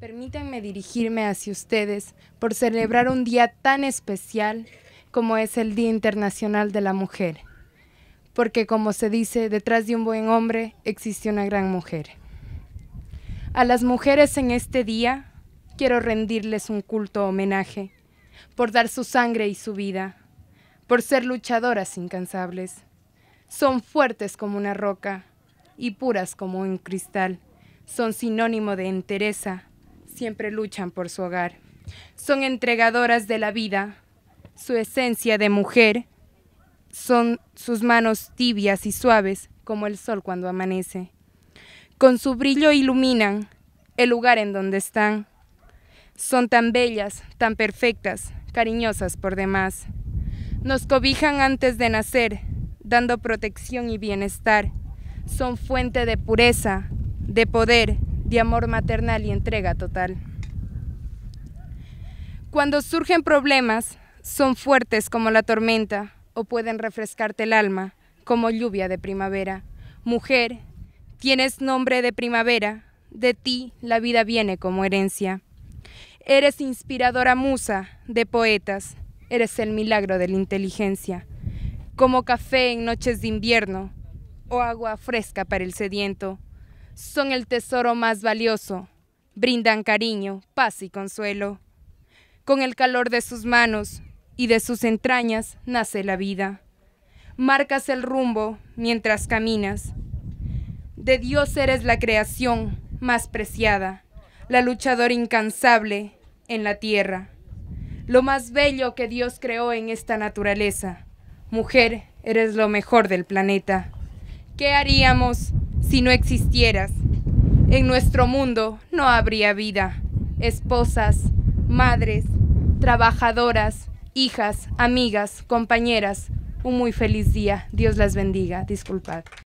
Permítanme dirigirme hacia ustedes por celebrar un día tan especial como es el Día Internacional de la Mujer, porque como se dice, detrás de un buen hombre existe una gran mujer. A las mujeres en este día quiero rendirles un culto homenaje por dar su sangre y su vida, por ser luchadoras incansables. Son fuertes como una roca y puras como un cristal. Son sinónimo de entereza, siempre luchan por su hogar. Son entregadoras de la vida, su esencia de mujer, son sus manos tibias y suaves como el sol cuando amanece. Con su brillo iluminan el lugar en donde están. Son tan bellas, tan perfectas, cariñosas por demás. Nos cobijan antes de nacer, dando protección y bienestar. Son fuente de pureza, de poder, de amor maternal y entrega total. Cuando surgen problemas, son fuertes como la tormenta o pueden refrescarte el alma como lluvia de primavera. Mujer, tienes nombre de primavera, de ti la vida viene como herencia. Eres inspiradora musa de poetas, eres el milagro de la inteligencia. Como café en noches de invierno o agua fresca para el sediento, son el tesoro más valioso. Brindan cariño, paz y consuelo. Con el calor de sus manos y de sus entrañas nace la vida. Marcas el rumbo mientras caminas. De Dios eres la creación más preciada, la luchadora incansable en la tierra. Lo más bello que Dios creó en esta naturaleza. Mujer, eres lo mejor del planeta. ¿Qué haríamos si no existieras, en nuestro mundo no habría vida. Esposas, madres, trabajadoras, hijas, amigas, compañeras. Un muy feliz día. Dios las bendiga. Disculpad.